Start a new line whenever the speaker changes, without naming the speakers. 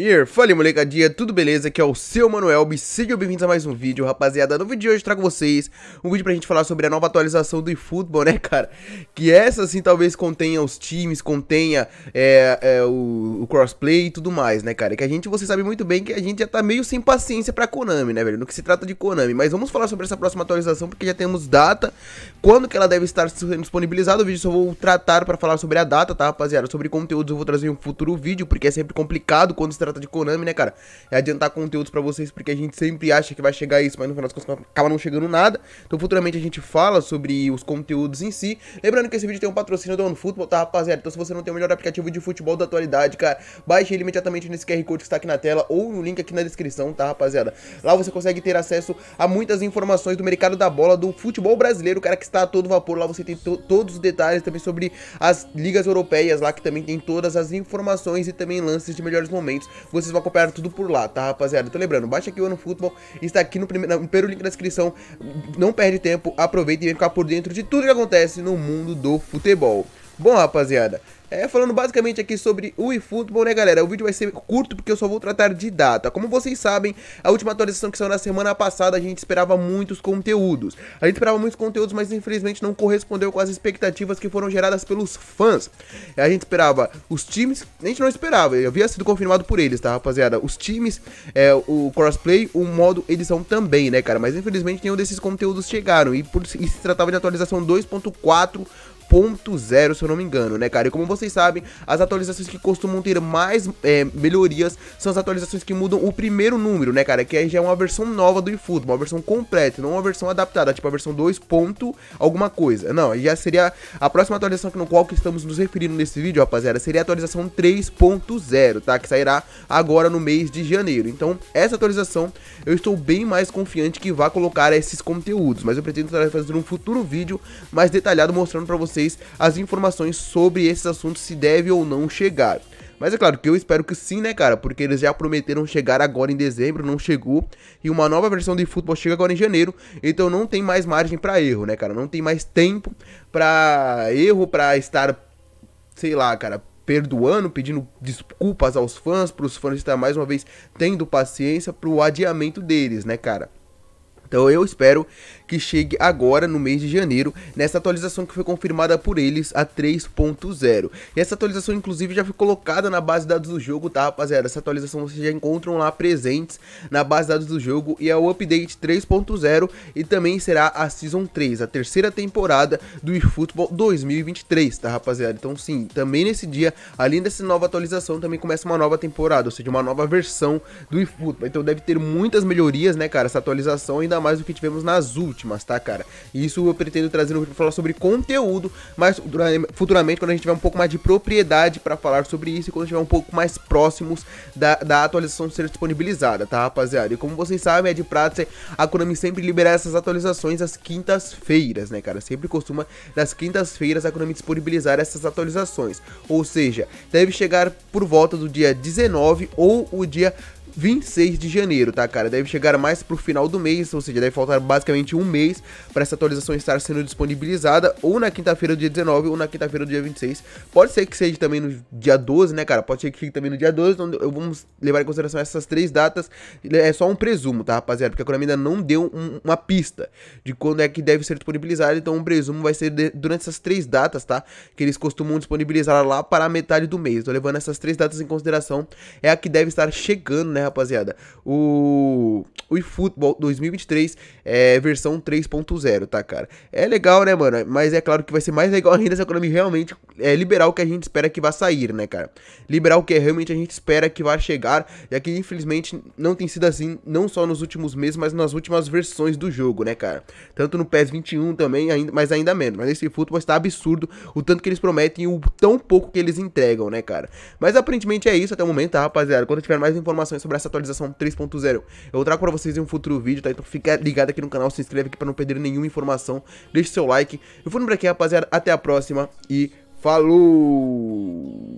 Here, fale molecadinha, tudo beleza? Aqui é o seu Manuel, e sejam bem-vindos a mais um vídeo, rapaziada. No vídeo de hoje trago vocês um vídeo pra gente falar sobre a nova atualização do eFootball, né, cara? Que essa sim talvez contenha os times, contenha é, é, o, o, crossplay e tudo mais, né, cara? Que a gente, você sabe muito bem que a gente já tá meio sem paciência pra Konami, né, velho? No que se trata de Konami. Mas vamos falar sobre essa próxima atualização, porque já temos data, quando que ela deve estar sendo disponibilizada. O vídeo só vou tratar pra falar sobre a data, tá, rapaziada? Sobre conteúdos eu vou trazer um futuro vídeo, porque é sempre complicado quando se trata trata de Konami, né, cara? É adiantar conteúdos para vocês, porque a gente sempre acha que vai chegar isso, mas no final das contas acaba não chegando nada. Então futuramente a gente fala sobre os conteúdos em si. Lembrando que esse vídeo tem um patrocínio do OneFootball, tá, rapaziada? Então se você não tem o melhor aplicativo de futebol da atualidade, cara, baixe ele imediatamente nesse QR Code que está aqui na tela ou no link aqui na descrição, tá, rapaziada? Lá você consegue ter acesso a muitas informações do mercado da bola, do futebol brasileiro, cara, que está a todo vapor. Lá você tem to todos os detalhes também sobre as ligas europeias lá, que também tem todas as informações e também lances de melhores momentos vocês vão acompanhar tudo por lá, tá, rapaziada? Então lembrando, baixa aqui o Ano Futebol, está aqui no primeiro, primeiro link da descrição. Não perde tempo, aproveita e vem ficar por dentro de tudo que acontece no mundo do futebol. Bom, rapaziada, é, falando basicamente aqui sobre o eFootball, né, galera? O vídeo vai ser curto porque eu só vou tratar de data. Como vocês sabem, a última atualização que saiu na semana passada, a gente esperava muitos conteúdos. A gente esperava muitos conteúdos, mas infelizmente não correspondeu com as expectativas que foram geradas pelos fãs. A gente esperava os times, a gente não esperava, havia sido confirmado por eles, tá, rapaziada? Os times, é, o crossplay, o modo edição também, né, cara? Mas infelizmente nenhum desses conteúdos chegaram. E, por, e se tratava de atualização 2.4 1.0, se eu não me engano, né, cara? E como vocês sabem, as atualizações que costumam ter mais é, melhorias são as atualizações que mudam o primeiro número, né, cara? Que aí já é uma versão nova do eFootball, uma versão completa, não uma versão adaptada, tipo a versão 2. Ponto alguma coisa. Não, já seria a próxima atualização no qual que estamos nos referindo nesse vídeo, rapaziada, seria a atualização 3.0, tá? Que sairá agora no mês de janeiro. Então, essa atualização eu estou bem mais confiante que vá colocar esses conteúdos, mas eu pretendo fazer um futuro vídeo mais detalhado mostrando para vocês vocês as informações sobre esses assuntos se deve ou não chegar. Mas é claro que eu espero que sim, né, cara? Porque eles já prometeram chegar agora em dezembro, não chegou. E uma nova versão de futebol chega agora em janeiro. Então não tem mais margem para erro, né, cara? Não tem mais tempo para erro, para estar, sei lá, cara, perdoando, pedindo desculpas aos fãs, para os fãs estar mais uma vez tendo paciência para o adiamento deles, né, cara? Então eu espero que chegue agora no mês de janeiro, nessa atualização que foi confirmada por eles a 3.0. E essa atualização inclusive já foi colocada na base de dados do jogo, tá rapaziada? Essa atualização vocês já encontram lá presentes na base de dados do jogo e é o update 3.0 e também será a Season 3, a terceira temporada do eFootball 2023, tá rapaziada? Então sim, também nesse dia, além dessa nova atualização, também começa uma nova temporada, ou seja, uma nova versão do eFootball. Então deve ter muitas melhorias, né cara? Essa atualização ainda mais do que tivemos nas últimas, tá, cara? E isso eu pretendo trazer para pra falar sobre conteúdo, mas futuramente, quando a gente tiver um pouco mais de propriedade para falar sobre isso e quando estiver um pouco mais próximos da, da atualização ser disponibilizada, tá, rapaziada? E como vocês sabem, é de prática a Konami sempre libera essas atualizações às quintas-feiras, né, cara? Sempre costuma, nas quintas-feiras, a Konami disponibilizar essas atualizações. Ou seja, deve chegar por volta do dia 19 ou o dia 26 de janeiro, tá, cara? Deve chegar mais pro final do mês, ou seja, deve faltar basicamente um mês para essa atualização estar sendo disponibilizada, ou na quinta-feira do dia 19, ou na quinta-feira do dia 26. Pode ser que seja também no dia 12, né, cara? Pode ser que fique também no dia 12, então vamos levar em consideração essas três datas. É só um presumo, tá, rapaziada? Porque a Konami ainda não deu um, uma pista de quando é que deve ser disponibilizado, então um presumo vai ser de, durante essas três datas, tá? Que eles costumam disponibilizar lá para a metade do mês. Tô levando essas três datas em consideração, é a que deve estar chegando, né? né, rapaziada? O, o eFootball 2023 é versão 3.0, tá, cara? É legal, né, mano? Mas é claro que vai ser mais legal ainda se a Konami realmente é, liberar o que a gente espera que vá sair, né, cara? Liberar o que realmente a gente espera que vá chegar, já que infelizmente não tem sido assim, não só nos últimos meses, mas nas últimas versões do jogo, né, cara? Tanto no PES 21 também, ainda, mas ainda menos. Mas esse futebol está absurdo, o tanto que eles prometem e o tão pouco que eles entregam, né, cara? Mas aparentemente é isso até o momento, tá, rapaziada? Quando tiver mais informações sobre sobre essa atualização 3.0. Eu trago pra vocês em um futuro vídeo, tá? Então fica ligado aqui no canal, se inscreve aqui pra não perder nenhuma informação. Deixe seu like. Eu fui por aqui, rapaziada. Até a próxima e falou!